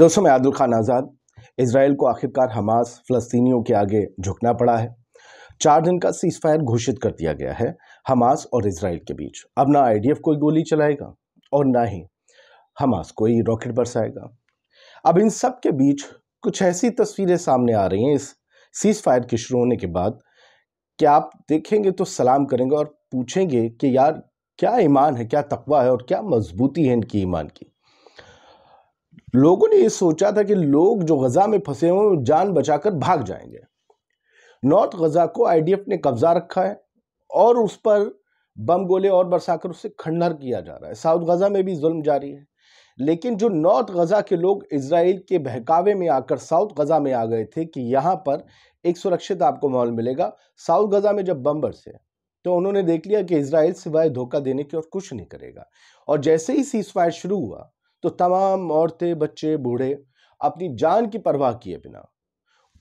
दोस्तों मैं आदुल खान आज़ाद इसराइल को आखिरकार हमास फ़लस्तीनियों के आगे झुकना पड़ा है चार दिन का सीज फायर घोषित कर दिया गया है हमास और इसराइल के बीच अब ना आई कोई गोली चलाएगा और ना ही हमास कोई रॉकेट बरसाएगा अब इन सब के बीच कुछ ऐसी तस्वीरें सामने आ रही हैं इस सीज फायर के शुरू होने के बाद कि आप देखेंगे तो सलाम करेंगे और पूछेंगे कि यार क्या ईमान है क्या तकवा है और क्या मजबूती है इनकी ईमान की लोगों ने यह सोचा था कि लोग जो गजा में फंसे हुए जान बचाकर भाग जाएंगे नॉर्थ गजा को आईडीएफ ने कब्जा रखा है और उस पर बम गोले और बरसाकर उसे खंडहर किया जा रहा है साउथ गजा में भी जुल्म जारी है लेकिन जो नॉर्थ गजा के लोग इसराइल के बहकावे में आकर साउथ गजा में आ गए थे कि यहाँ पर एक सुरक्षित आपको माहौल मिलेगा साउथ गजा में जब बम बरसे तो उन्होंने देख लिया कि इसराइल सिवाय धोखा देने के और कुछ नहीं करेगा और जैसे ही सीज फायर शुरू हुआ तो तमाम औरतें बच्चे बूढ़े अपनी जान की परवाह किए बिना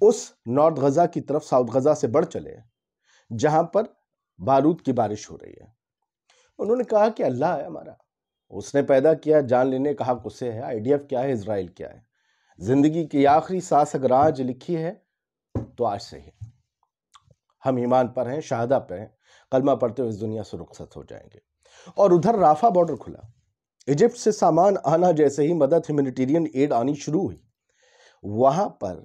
उस नॉर्थ गज़ा की तरफ साउथ गज़ा से बढ़ चले जहाँ पर बारूद की बारिश हो रही है उन्होंने कहा कि अल्लाह है हमारा उसने पैदा किया जान लेने का हक उसे है आईडीएफ क्या है इसराइल क्या है ज़िंदगी की आखिरी सास अगर आज लिखी है तो आज से ही हम ईमान पर हैं शहादा पर हैं कलमा पढ़ते हुए इस दुनिया से रुखसत हो जाएंगे और उधर राफा बॉर्डर खुला इजिप्ट से सामान आना जैसे ही मदद ह्यूमिटेरियन एड आनी शुरू हुई वहाँ पर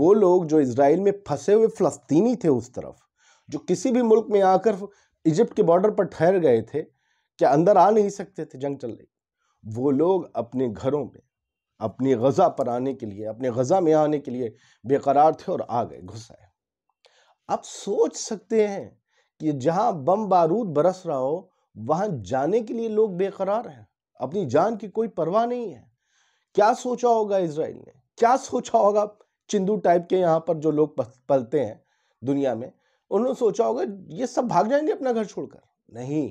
वो लोग जो इसराइल में फंसे हुए फ़लस्तीनी थे उस तरफ जो किसी भी मुल्क में आकर इजिप्ट के बॉर्डर पर ठहर गए थे क्या अंदर आ नहीं सकते थे जंग चल रही वो लोग अपने घरों में अपनी गज़ा पर आने के लिए अपने गज़ा में आने के लिए बेकरार थे और आ गए घुस आए आप सोच सकते हैं कि जहाँ बम बारूद बरस रहा हो वहाँ जाने के लिए लोग बेकरार हैं अपनी जान की कोई परवाह नहीं है क्या सोचा होगा इसराइल ने क्या सोचा होगा चिंदू टाइप के यहाँ पर जो लोग पलते हैं दुनिया में उन्होंने सोचा होगा ये सब भाग जाएंगे अपना घर छोड़कर नहीं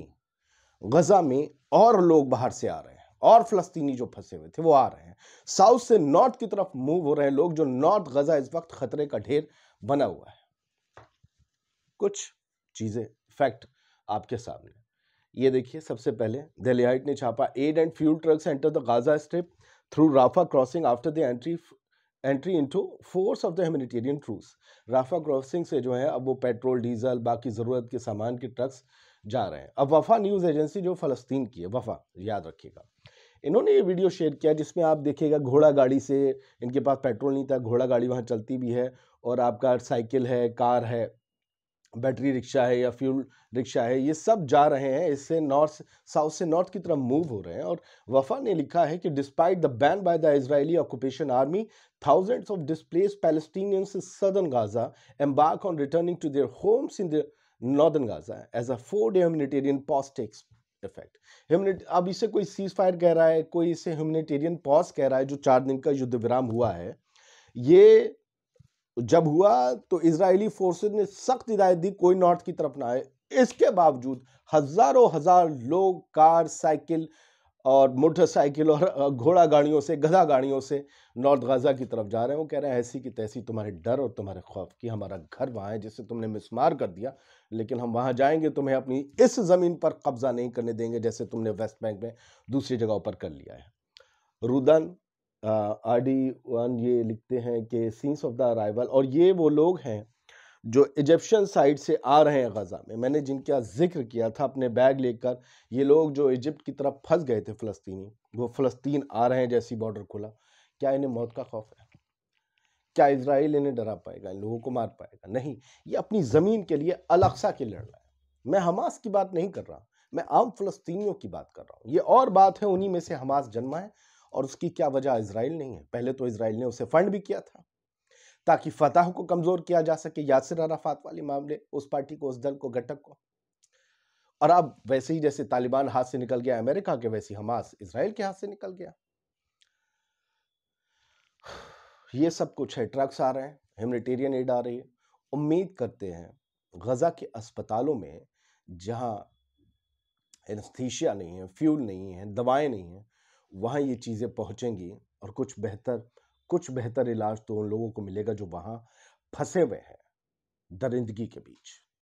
गजा में और लोग बाहर से आ रहे हैं और फलस्तीनी जो फंसे हुए थे वो आ रहे हैं साउथ से नॉर्थ की तरफ मूव हो रहे हैं लोग जो नॉर्थ गजा इस वक्त खतरे का ढेर बना हुआ है कुछ चीज़ें फैक्ट आपके सामने ये देखिए सबसे पहले हाइट ने छापा aid and fuel trucks enter the Gaza strip through Rafah crossing after the entry entry into force of the humanitarian truce Rafah crossing से जो है अब वो पेट्रोल डीजल बाकी ज़रूरत के सामान के ट्रक्स जा रहे हैं अब वफा न्यूज़ एजेंसी जो फ़लस्तीन की है वफा याद रखिएगा इन्होंने ये वीडियो शेयर किया जिसमें आप देखिएगा घोड़ा गाड़ी से इनके पास पेट्रोल नहीं था घोड़ा गाड़ी वहाँ चलती भी है और आपका साइकिल है कार है बैटरी रिक्शा है या फ्यूल रिक्शा है ये सब जा रहे हैं इससे नॉर्थ साउथ से नॉर्थ की तरफ मूव हो रहे हैं और वफा ने लिखा है कि despite the ban by the Israeli occupation army thousands of displaced Palestinian southern Gaza embark on returning to their homes in the the Gaza as a four day humanitarian humanitarian pause takes effect अब इसे कोई cease fire कह रहा है कोई इसे humanitarian pause कह रहा है जो चार दिन का युद्ध विराम हुआ है ये जब हुआ तो इसराइली फोर्स ने सख्त हिदायत दी कोई नॉर्थ की तरफ ना आए इसके बावजूद हजारों हजार लोग कार साइकिल और मोटरसाइकिल और घोड़ा गाड़ियों से गधा गाड़ियों से नॉर्थ गाज़ा की तरफ जा रहे हैं वो कह रहे हैं ऐसी की तैसी तुम्हारे डर और तुम्हारे खौफ की हमारा घर वहाँ है जिससे तुमने मिसमार कर दिया लेकिन हम वहाँ जाएंगे तुम्हें अपनी इस ज़मीन पर कब्ज़ा नहीं करने देंगे जैसे तुमने वेस्ट बैंक में दूसरी जगहों पर कर लिया है रुदन आर डी वन ये लिखते हैं कि सीन्स ऑफ द अराइवल और ये वो लोग हैं जो इजिप्शियन साइड से आ रहे हैं गज़ा में मैंने जिनका जिक्र किया था अपने बैग लेकर ये लोग जो इजिप्ट की तरफ फंस गए थे फ़लस्तीनी वो फ़लस्तीन आ रहे हैं जैसी बॉर्डर खुला क्या इन्हें मौत का खौफ है क्या इसराइल इन्हें डरा पाएगा इन लोगों को मार पाएगा नहीं ये अपनी ज़मीन के लिए अलक्सा के लड़ रहा है मैं हमास की बात नहीं कर रहा मैं आम फ़लस्तियों की बात कर रहा हूँ ये और बात है उन्हीं में से हमास जन्मा है और उसकी क्या वजह इसराइल नहीं है पहले तो इसराइल ने उसे फंड भी किया था ताकि फतह को कमज़ोर किया जा सके यासिर अराफात वाले मामले उस पार्टी को उस दल को घटक को और अब वैसे ही जैसे तालिबान हाथ से निकल गया अमेरिका के वैसे हमास इसराइल के हाथ से निकल गया ये सब कुछ है ट्रक्स आ रहे हैं ह्यूमनिटेरियन एड आ रही है उम्मीद करते हैं गज़ा के अस्पतालों में जहां एनस्थीशिया नहीं है फ्यूल नहीं है दवाएं नहीं हैं वहाँ ये चीज़ें पहुँचेंगी और कुछ बेहतर कुछ बेहतर इलाज तो उन लोगों को मिलेगा जो वहाँ फंसे हुए हैं दरिंदगी के बीच